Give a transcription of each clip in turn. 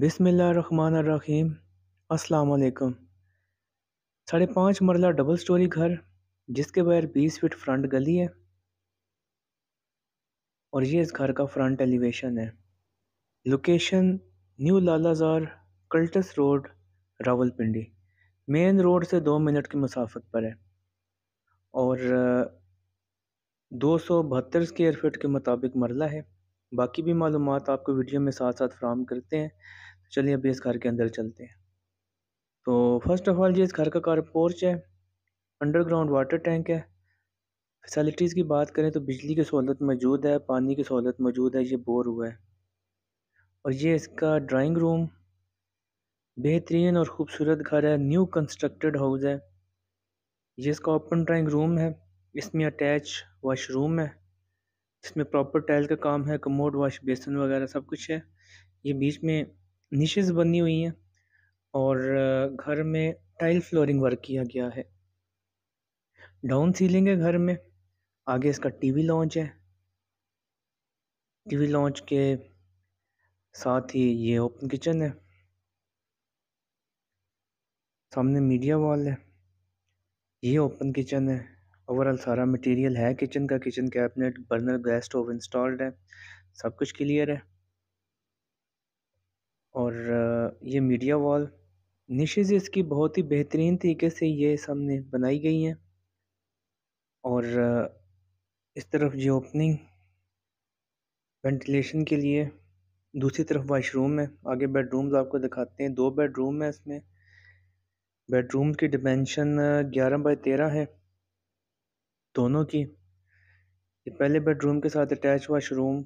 बिसमीम असलकम साढ़े पाँच मरला डबल स्टोरी घर जिसके बगैर बीस फीट फ्रंट गली है और ये इस घर का फ्रंट एलिवेशन है location new Lalazar Caltex road Rawalpindi main road से दो मिनट की मुसाफत पर है और दो सौ बहत्तर स्केयर फिट के मुताबिक मरला है बाकी भी मालूम आपको वीडियो में साथ साथ फ्राहम करते हैं चलिए अभी इस घर के अंदर चलते हैं तो फर्स्ट ऑफ ऑल ये इस घर का कार पोर्च है अंडरग्राउंड वाटर टैंक है फैसिलिटीज़ की बात करें तो बिजली की सहूलत मौजूद है पानी की सहूलत मौजूद है ये बोर हुआ है और ये इसका ड्राइंग रूम बेहतरीन और ख़ूबसूरत घर है न्यू कंस्ट्रक्टेड हाउस है ये इसका ओपन ड्राइंग रूम है इसमें अटैच वाशरूम है इसमें प्रॉपर टाइल का काम है कमोड वाश बेसन वगैरह सब कुछ है ये बीच में निशेज बनी हुई हैं और घर में टाइल फ्लोरिंग वर्क किया गया है डाउन सीलिंग है घर में आगे इसका टीवी लॉन्च है टीवी लॉन्च के साथ ही ये ओपन किचन है सामने मीडिया वॉल है ये ओपन किचन है ओवरऑल सारा मटेरियल है किचन का kitchen cabinet burner gas stove installed है सब कुछ क्लियर है और ये मीडिया वॉल निशेज़ इसकी बहुत ही बेहतरीन तरीके से ये सामने बनाई गई हैं और इस तरफ ये ओपनिंग वेंटिलेशन के लिए दूसरी तरफ वाशरूम है आगे बेडरूम्स आपको दिखाते हैं दो बेडरूम है इसमें बेडरूम की डिमेंशन ग्यारह बाई तेरह है दोनों की ये पहले बेडरूम के साथ अटैच वाशरूम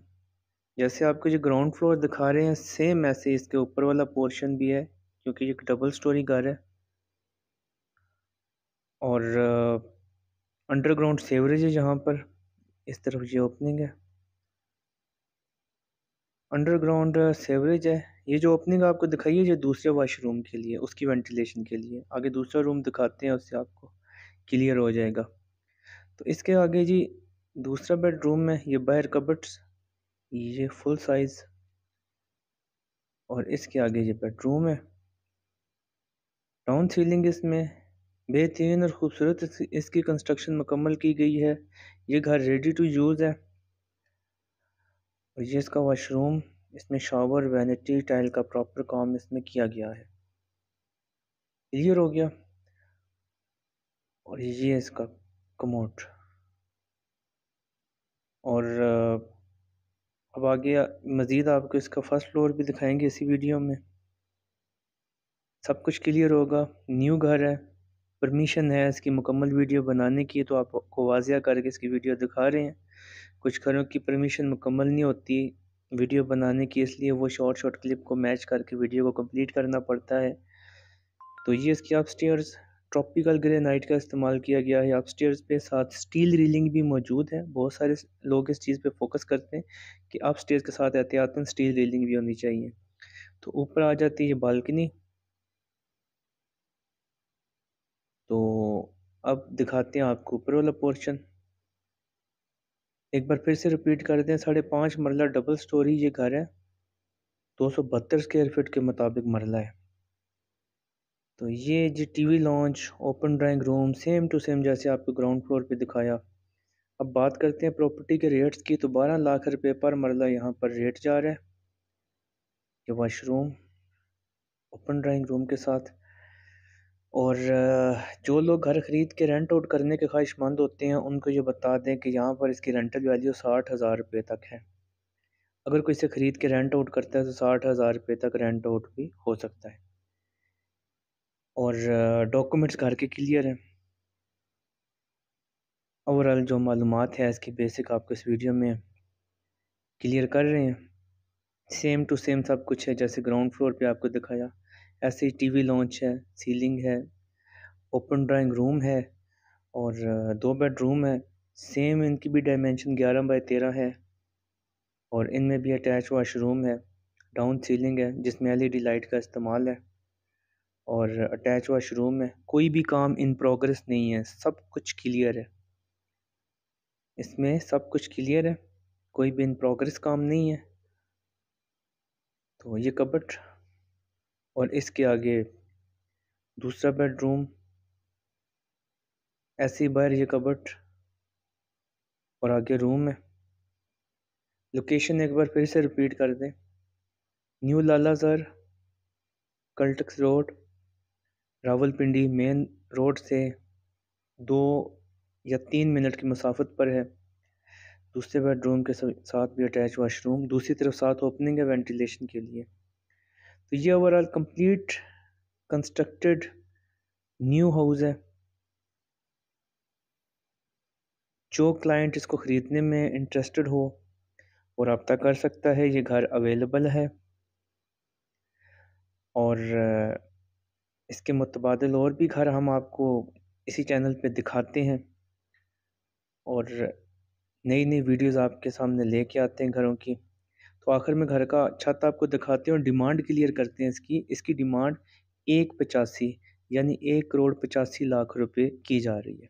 जैसे आपको जो ग्राउंड फ्लोर दिखा रहे हैं सेम ऐसे इसके ऊपर वाला पोर्शन भी है क्योंकि एक डबल स्टोरी घर है और अंडरग्राउंड सेवरेज है जहाँ पर इस तरफ ये ओपनिंग है अंडरग्राउंड सेवरेज है ये जो ओपनिंग आपको दिखाई है ये दूसरे वाशरूम के लिए उसकी वेंटिलेशन के लिए आगे दूसरा रूम दिखाते हैं उससे आपको क्लियर हो जाएगा तो इसके आगे जी दूसरा बेडरूम में ये बाहर कबट्स ये फुल साइज़ और इसके आगे ये बेडरूम है टाउन सीलिंग इसमें बेहतरीन और ख़ूबसूरत इसकी कंस्ट्रक्शन मुकम्मल की गई है ये घर रेडी टू यूज़ है और ये इसका वॉशरूम इसमें शावर वैनिटी टाइल का प्रॉपर काम इसमें किया गया है क्लियर हो गया और ये इसका कमोट और अब आगे मज़ीद आपको इसका फ़र्स्ट फ्लोर भी दिखाएंगे इसी वीडियो में सब कुछ क्लियर होगा न्यू घर है परमिशन है इसकी मुकम्मल वीडियो बनाने की तो आपको वाजिया करके इसकी वीडियो दिखा रहे हैं कुछ घरों की परमिशन मुकम्मल नहीं होती वीडियो बनाने की इसलिए वो शॉर्ट शॉर्ट क्लिप को मैच करके वीडियो को कंप्लीट करना पड़ता है तो ये इसकी आप स्टेयर्स ट्रॉपिकल ग्रेनाइट का इस्तेमाल किया गया है अपस्टेयर्स पे साथ स्टील रीलिंग भी मौजूद है बहुत सारे लोग इस चीज़ पे फोकस करते हैं कि अपस्टेयर्स के साथ एहतियातन स्टील रीलिंग भी होनी चाहिए तो ऊपर आ जाती है बालकनी तो अब दिखाते हैं आपको ऊपर वाला पोर्शन एक बार फिर से रिपीट कर दें साढ़े पाँच मरला डबल स्टोरी ये घर है दो सौ बहत्तर स्क्वेयर फिट के मुताबिक मरला है तो ये जी TV lounge open drawing room same to same जैसे आपको ग्राउंड फ्लोर पे दिखाया अब बात करते हैं प्रॉपर्टी के रेट्स की तो बारह लाख रुपए पर मरला यहाँ पर रेट जा रहा है ये वॉशरूम ओपन ड्राइंग रूम के साथ और जो लोग घर ख़रीद के रेंट आउट करने के ख्वाहिशमंद होते हैं उनको ये बता दें कि यहाँ पर इसकी रेंटल वैल्यू साठ हज़ार रुपये तक है अगर कोई इसे ख़रीद के रेंट आउट करता है तो साठ हज़ार रुपये तक रेंट आउट भी हो सकता है और डॉक्यूमेंट्स घर के क्लियर हैं ओवरऑल जो मालूम है इसके बेसिक आपको इस वीडियो में क्लियर कर रहे हैं सेम टू सेम सब कुछ है जैसे ग्राउंड फ्लोर पे आपको दिखाया ऐसे ही टीवी लॉन्च है सीलिंग है ओपन ड्राइंग रूम है और दो बेडरूम है सेम इनकी भी डायमेंशन ग्यारह बाई तेरह है और इनमें भी अटैच वाशरूम है डाउन सीलिंग है जिसमें एलईडी लाइट का इस्तेमाल है और अटैच वाशरूम है कोई भी काम इन प्रोग्रेस नहीं है सब कुछ क्लियर है इसमें सब कुछ क्लियर है कोई भी इन प्रोग्रेस काम नहीं है तो ये कबट और इसके आगे दूसरा बेडरूम ऐसे बाहर ये कबट और आगे रूम है लोकेशन एक बार फिर से रिपीट कर दें new Lalazar Caltex road Rawalpindi main road से दो या तीन मिनट की मुसाफत पर है दूसरे बेडरूम के साथ भी अटैच वाशरूम दूसरी तरफ साथ ओपनिंग है वेंटिलेशन के लिए तो ये overall complete constructed new house है जो क्लाइंट इसको ख़रीदने में इंटरेस्टेड हो वो रबता कर सकता है ये घर अवेलेबल है और इसके मुतबादिल और भी घर हम आपको इसी चैनल पे दिखाते हैं और नई नई वीडियोस आपके सामने लेके आते हैं घरों की तो आखिर में घर का छत आपको दिखाते हैं और डिमांड क्लियर करते हैं इसकी इसकी डिमांड एक पचासी यानी एक करोड़ पचासी लाख रुपए की जा रही है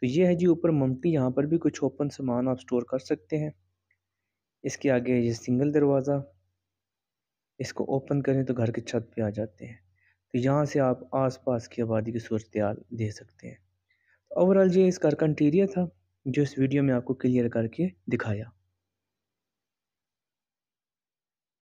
तो ये है जी ऊपर ममटी यहाँ पर भी कुछ ओपन सामान आप स्टोर कर सकते हैं इसके आगे ये सिंगल दरवाज़ा इसको ओपन करें तो घर की छत पर आ जाते हैं तो यहाँ से आप आसपास की आबादी की सूरत दे सकते हैं ओवरऑल तो ये इसका कंटीरिया था जो इस वीडियो में आपको क्लियर करके दिखाया